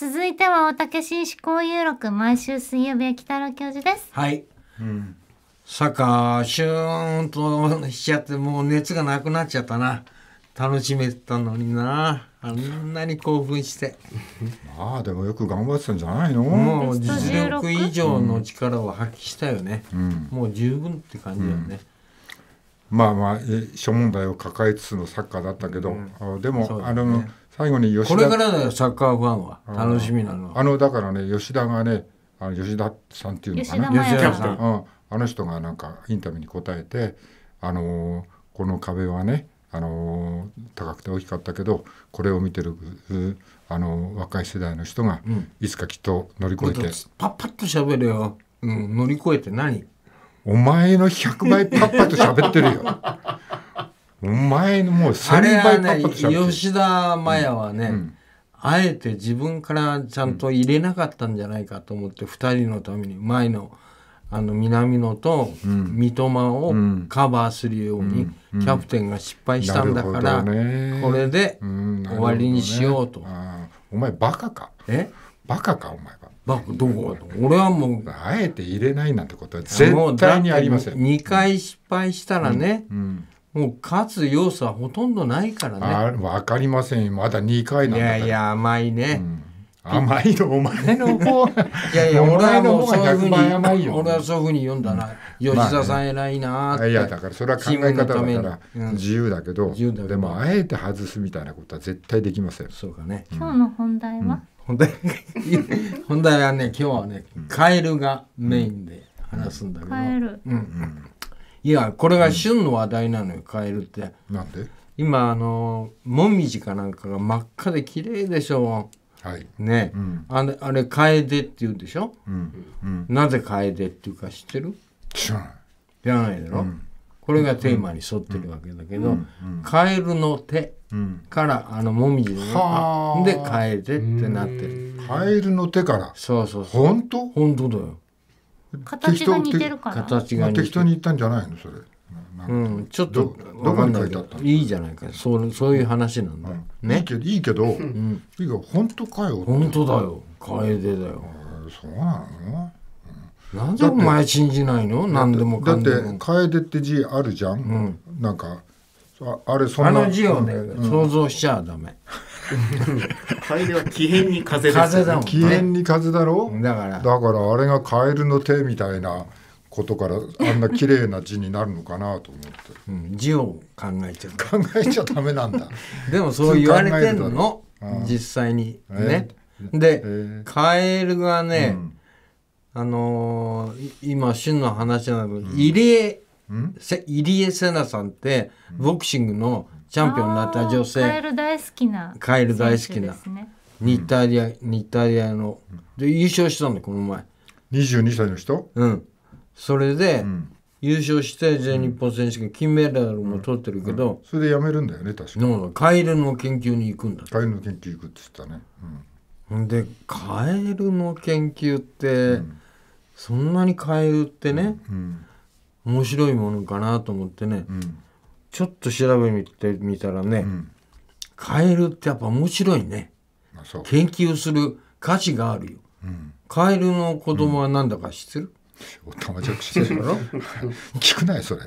続いては大竹新思考有録毎週水曜日は北郎教授ですはい、うん、サッカーシューンとしちゃってもう熱がなくなっちゃったな楽しめたのになあんなに興奮してまあでもよく頑張ってたんじゃないの、もう実力以上の力を発揮したよね、うんもう十分って感じだよね、まあまあ諸問題を抱えつつのサッカーだったけど、うん、でも、ね、あの最後に吉田これからのサッカーファンは楽しみなのあのだからね吉田がねあの吉田さんっていうのかな吉田さん、うん、あの人がなんかインタビューに答えてあのー、この壁はねあのー、高くて大きかったけどこれを見てるあのー、若い世代の人が、いつかきっと乗り越えて、うん、パッパッと喋れよ、うん、乗り越えて何お前の100倍パッパと喋ってるよ。お前のもう1000倍パッパと喋ってる。れはね、吉田麻也はね、うんうんあえて自分からちゃんと入れなかったんじゃないかと思って、うん、2人のために前のあの南野と三笘をカバーするようにキャプテンが失敗したんだから、これで終わりにしようと、ね、お前バカかえバカかお前あ、どう俺はもうあえて入れないなんてことは絶対にありません2回失敗したらね、うんうんもう勝つ要素はほとんどないからね。あ分かりませんよまだ2回なんだから。いやいや甘いね。うん、甘いよお前の方 いやいや 俺はもうそういうふうに俺はそういうふうに読んだな、うん、吉田さん偉いなって、まあね、いやだからそれは考え方だから自由だけど、うん、でもあえて外すみたいなことは絶対できませんそうかね今日の本題は、本題本題はね今日はねカエルがメインで話すんだけど、カエル、うん、いやこれが旬の話題なのよ、カエルってなんで今あのモミジかなんかが真っ赤で綺麗でしょはいね、うん、あれあれデって言うでしょ、うんうん、なぜ楓っていうか知ってる知らない知らないだろ、うんこれがテーマに沿ってるわけだけど、カエルの手からあのもみじの葉でカエルってなってる。カエルの手からそうそうそう。本当本当だよ。形が似てるから。形が適当に言ったんじゃないのそれ。うん、ちょっとどこに書いてあったいいじゃないかそうそういう話なんだ、ねいいけどいいけど、うん、いいけ本当かよ本当だよ楓だよそうなのなんでお前信じないの何でもかんでもだって楓って字あるじゃん、うん、なんかああれそんなあの字をね、うん、想像しちゃダメ楓は奇変に風です、ね、風だもん奇変に風だろ、だからだからあれがカエルの手みたいなことからあんな綺麗な字になるのかなと思って、うん、字を考えちゃ考えちゃダメなんだ でもそう言われてんの実際にね、えー、で、えー、カエルがね、うんあのー、今旬の話なの、入江入江瀬名さんってボクシングのチャンピオンになった女性カエル大好きな、カエル大好きなニタリアニタリアので優勝したんこの前22歳の人うんそれで、優勝して全日本選手権金メダルも取ってるけど、それでやめるんだよね確かにカエルの研究に行くんだカエルの研究行くって言ったね、うんでカエルの研究って、うん、そんなにカエルってね、うん面白いものかなと思ってね、ちょっと調べてみたらね、カエルってやっぱ面白いね研究する価値があるよ、カエルの子供は何だか知ってる、おたまじゃくしでしょ 聞くないそれ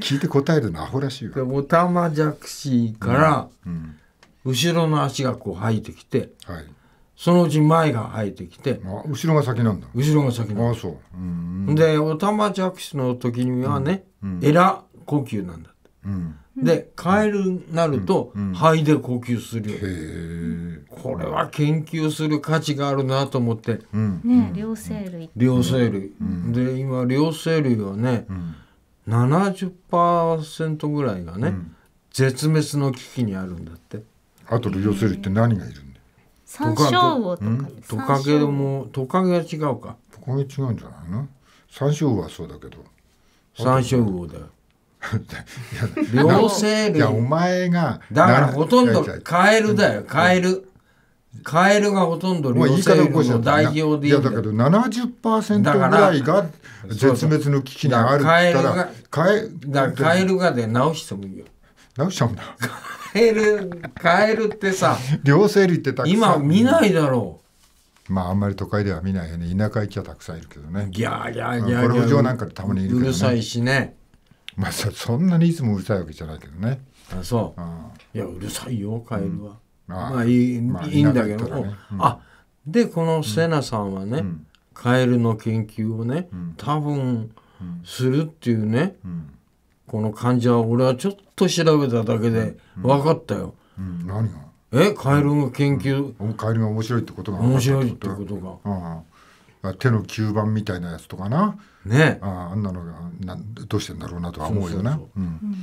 聞いて答えるのアホらしいわおたまじゃくしから、後ろの足がこう生えてきて、はいそのうち前が生えてきて後ろが先なんだ後ろが先なんだあそううんでおたまじゃくしの時にはね、えら呼吸なんだって、うん、でカエルになると、肺で呼吸するよ、これは研究する価値があるなと思って、ね両生類両生類、で今両生類はね、うん、70%ぐらいがね、絶滅の危機にあるんだってあと両生類って何がいる山椒魚とかトカゲもトカゲは違うかトカゲ違うんじゃないの山椒魚はそうだけど山椒魚だよ 両生類いやお前がだからほとんどカエルだよカエル、カエルがほとんど両生類の代表でいいいやだけど70%ぐらいが絶滅の危機にあるかて言ったらカエルがで直してもいいよ直しちゃうんだ。カエル、カエルってさ、両生類ってたくさん。今見ないだろう。まああんまり都会では見ないよね。田舎行きはたくさんいるけどね。ギャーギャーギャー。ゴルフ場なんかでたまにいるけど、ね、うるさいしね。まあそそんなにいつもうるさいわけじゃないけどね。あそう。いやうるさいよカエルは。あまあいいいいんだけど。あでこのセナさんはね、うん、カエルの研究をね、多分するっていうね、この患者は俺はちょっと調べただけで分かったよ。うん、うん、何がえカエルの研究、うん、カエルが面白いってことが面白いってことが。うん手の吸盤みたいなやつとかな、ね、ああんなのがなどうしてんだろうなとは思うよな。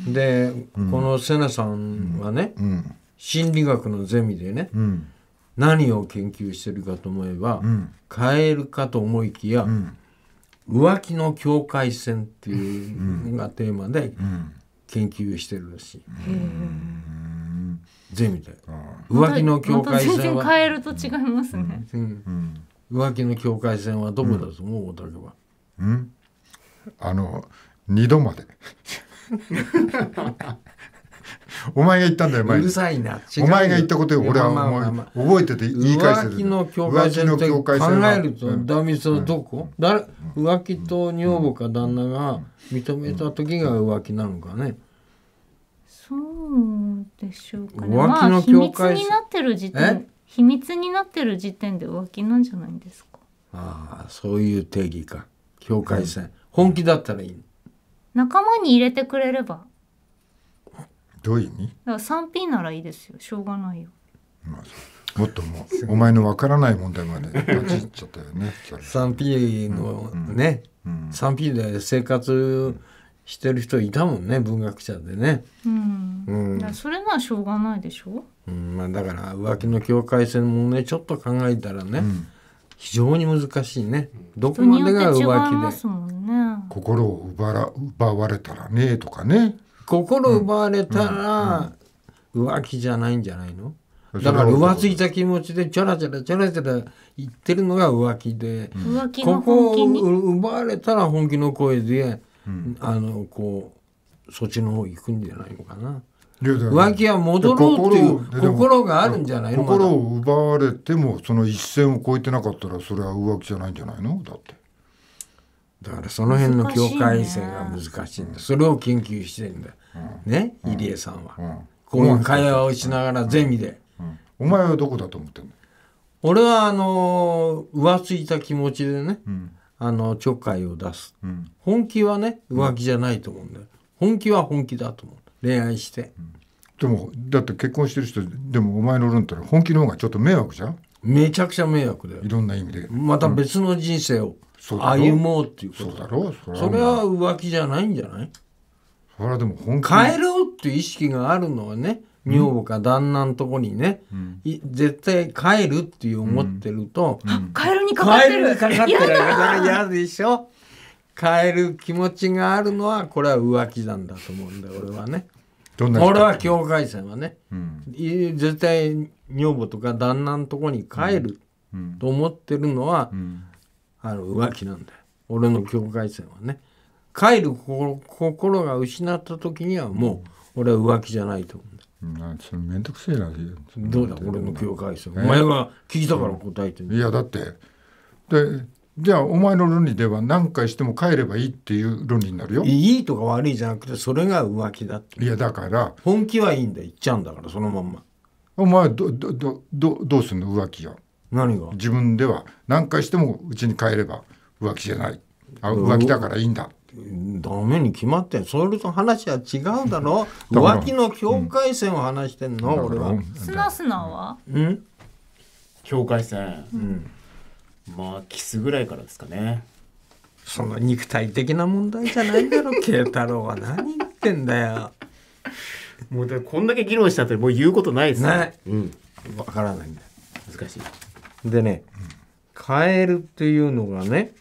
で、うん、このセナさんはね、うん、心理学のゼミでね、うん、何を研究してるかと思えば、カエルかと思いきや、浮気の境界線っていうのがテーマで研究してるらしい。ゼミで浮気の境界線は、ま、変えると違いますね、うん浮気の境界線はどこだと思う、だけは、うん、あの二度まで お前が言ったんだよ前うるさいなお前が言ったことよ俺は思い、ま覚えてて言い返してる浮気の境界線って考えると壇蜜はどこ、うん、誰浮気と女房か旦那が認めた時が浮気なのかね、そうでしょうかね。まあ、秘密になってる時点、秘密になってる時点で浮気なんじゃないんですか。ああ、そういう定義か。境界線。うん、本気だったらいい。仲間に入れてくれれば。どういう意味だから 3P ならいいですよしょうがないよ、まあ、もっともお前のわからない問題まで立ち入っちゃったよね 3P のね、うんう 3P で生活してる人いたもんね文学者でね、うん、うん、それならしょうがないでしょ、うんまあ、だから浮気の境界線もねちょっと考えたらね、うん非常に難しいね。どこまでが浮気で。ね、心を奪ら奪われたらねとかね。心奪われたら浮気じゃないんじゃないの、だから浮ついた気持ちでちょらちょらちょらちょら言ってるのが浮気で、ここを奪われたら本気の声で、うん、あのこうそっちの方行くんじゃないのかな。浮気は戻ろうっていう心があるんじゃないの心を奪われてもその一線を越えてなかったらそれは浮気じゃないんじゃないのだってだからその辺の境界線が難しいんだ、それを研究してんだ、ね入江さんは、こういう会話をしながらゼミで、お前はどこだと思ってんの俺はあの浮ついた気持ちでね、あのちょっかいを出す、本気はね浮気じゃないと思うんだよ、本気は本気だと思う恋愛して、でもだって結婚してる人でもお前の論って本気の方がちょっと迷惑じゃんめちゃくちゃ迷惑だよいろんな意味でまた別の人生を歩もうっていうことだろうそれは浮気じゃないんじゃないそれはでも本変えろっていう意識があるのはね女房か旦那のとこにね、うん、絶対帰るっていう思ってると、うん、帰るにかかってる帰るにかかってる嫌でしょ帰る気持ちがあるのはこれは浮気なんだと思うんだ俺はね俺は境界線はね、うん、絶対女房とか旦那のとこに帰ると思ってるのは、あの浮気なんだよ俺の境界線はね。帰る心が失った時にはもう俺は浮気じゃないと思うんだ。なんそれ面倒くせえなどうだ俺の境界線、お前は聞いたから答えていやだってでじゃあお前の論理では何回しても帰ればいいっていう論理になるよいいとか悪いじゃなくてそれが浮気だっていやだから本気はいいんだ言っちゃうんだからそのまんまお前どどどどうすんの浮気が何が自分では何回してもうちに帰れば浮気じゃないあ浮気だからいいんだダメに決まってんそれと話は違うだろだ浮気の境界線を話してんの、うん、俺はすなすなはうん境界線、うん、まあキスぐらいからですかねその肉体的な問題じゃないだろ 慶太郎は何言ってんだよもうだこんだけ議論したってもう言うことないですね。うん。わからないんだ難しい。でね、カエルっていうのがね、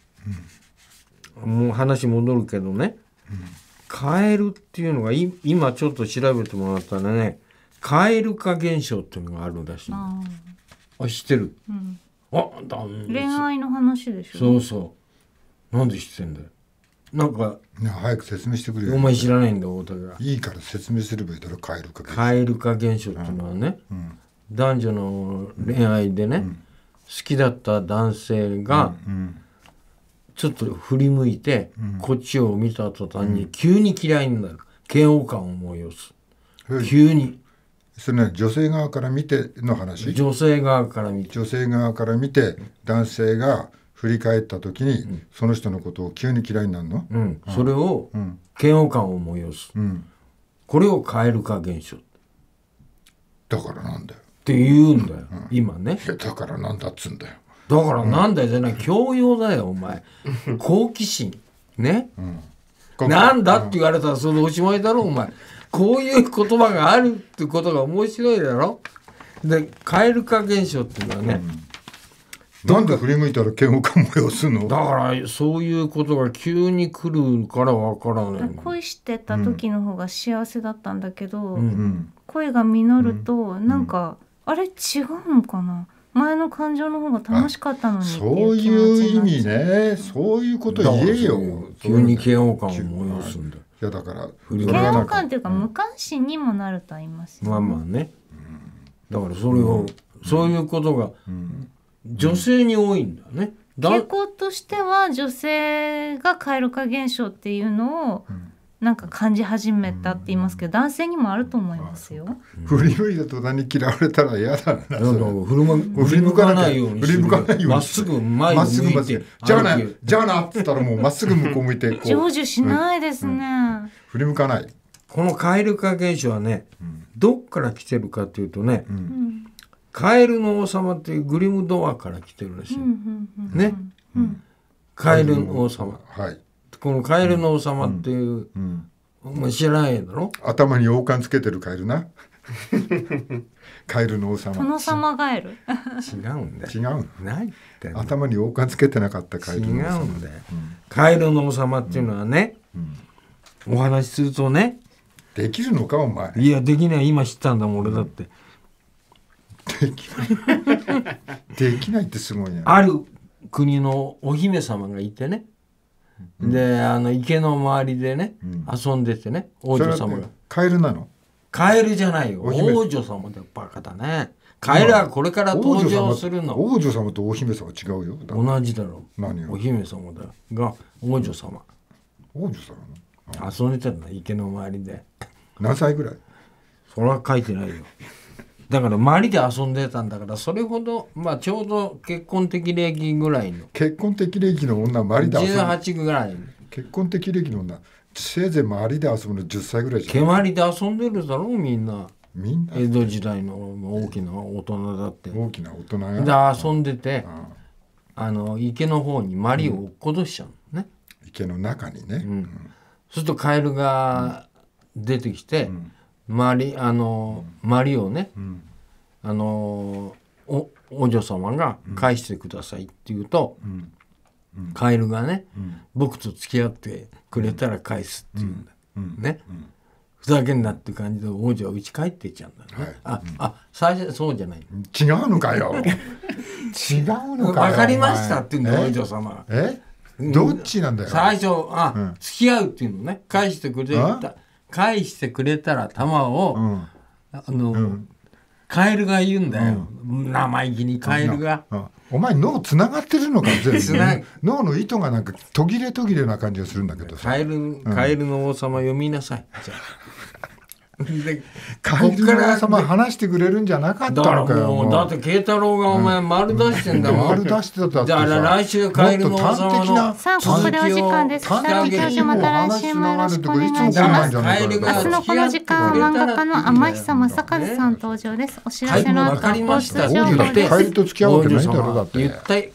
もう話戻るけどね、カエルっていうのがい今ちょっと調べてもらったらね、カエル化現象っていうのがあるんだ。ああ、知ってる。うんあ、だ、恋愛の話でしょ。そうそう。なんで知ってんだよ。なんか早く説明してくれよお前知らないんだ大竹がいいから説明すればいいだろ蛙化現象蛙化現象っていうのはね、うん、男女の恋愛でね、うん、好きだった男性が、ちょっと振り向いて、こっちを見た途端に急に嫌いになる嫌悪感を催す、急にそれね女性側から見ての話女性側から見て女性側から見て男性が「振り返った時に、うん、その人のことを急に嫌いになるの、うんそれを、嫌悪感を催す、これを変えるか現象だからなんだよって言うんだよ、今ねだからなんだっつうんだよだからなんだよじゃない、教養だよお前 好奇心ね、なんだって言われたらそれおしまいだろお前こういう言葉があるってことが面白いだろで変える化現象っていうのはね、うん、なんで振り向いたら嫌悪感催すのだからそういうことが急に来るからわからない恋してた時の方が幸せだったんだけど、うん、恋が実ると、なんか、うん、あれ違うのかな前の感情の方が楽しかったのにそういう意味ねそういうこと言えよ急に嫌悪感を催すんだいやだから嫌悪感っていうか無関心にもなると言います、ね、まあまあねだからそれを、そういうことが、女性に多いんだよね。傾向としては女性が蛙化現象っていうのを、なんか感じ始めたって言いますけど、男性にもあると思いますよ。振り向いリ途端に嫌われたら嫌だな。振り向かないように。振り向かないように。まっすぐ前まっすぐまっすぐ。じゃあな、じゃあなっつったらもうまっすぐ向こう向いて成就しないですね。振り向かない。この蛙化現象はね、どっから来てるかというとね、カエルの王様っていうグリムドアから来てるらしい。ね。カエルの王様。はい。このカエルの王様っていう、まあ知らないだろ頭に王冠つけてるカエルな。カエルの王様。殿様ガエル。違うんだ。違う。ないって頭に王冠つけてなかったカエルの王様。違うんだよ。カエルの王様っていうのはね、お話しするとね。できるのかお前。いやできない今知ったんだもん俺だって。できないってすごいね。ある国のお姫様がいてね。うん、で、あの池の周りでね、うん、遊んでてね、王女様が。カエルなのカエルじゃないよ。王女様でバカだね。カエルはこれから登場するの。王女様とお姫様違うよ。同じだろう。何お姫様だが王女様。王女様遊んでたの池の周りで。何歳ぐらいそれは書いてないよ。だから周りで遊んでたんだからそれほど、まあ、ちょうど結婚的礼儀ぐらいの結婚的礼儀の女は周りで遊ぶ18ぐらい結婚的礼儀の女せいぜい周りで遊ぶの10歳ぐらいじゃん蹴りで遊んでるだろうみんなみんな江戸時代の大きな大人だって大きな大人で遊んでて、あの池の方にマリを落っことしちゃうのね、池の中にね、うんそうするとカエルが出てきて、うんマリあのマリをね、うん、あのおお嬢様が返してくださいって言うと、うんうん、カエルがね、僕と付き合ってくれたら返すって言うんだ、ね、ふざけんなって感じで王女は家帰っていっちゃうんだね、はい、あ、あ最初そうじゃない違うのかよ 違うのかよ分かりましたって言うんだ王女様えどっちなんだよ最初あ、付き合うっていうのね返してくれた返してくれたら球を、うん、あの、うん、カエルが言うんだよ、生意気にカエルが。お前脳つながってるのか全然 脳の糸がなんか途切れ途切れな感じがするんだけどさカエル、カエルの王様読みなさい、じゃあで海流のら様話してくれるんじゃなかったのかよだって慶太郎がお前丸出してんだもん、丸出してただか来週海流の王様のさあここでお時間です北教授また来週もよろしくお願いします明日のこの時間漫画家の天久正和さん登場ですお知らせの後交通情ですと付き合うわけないんだろだって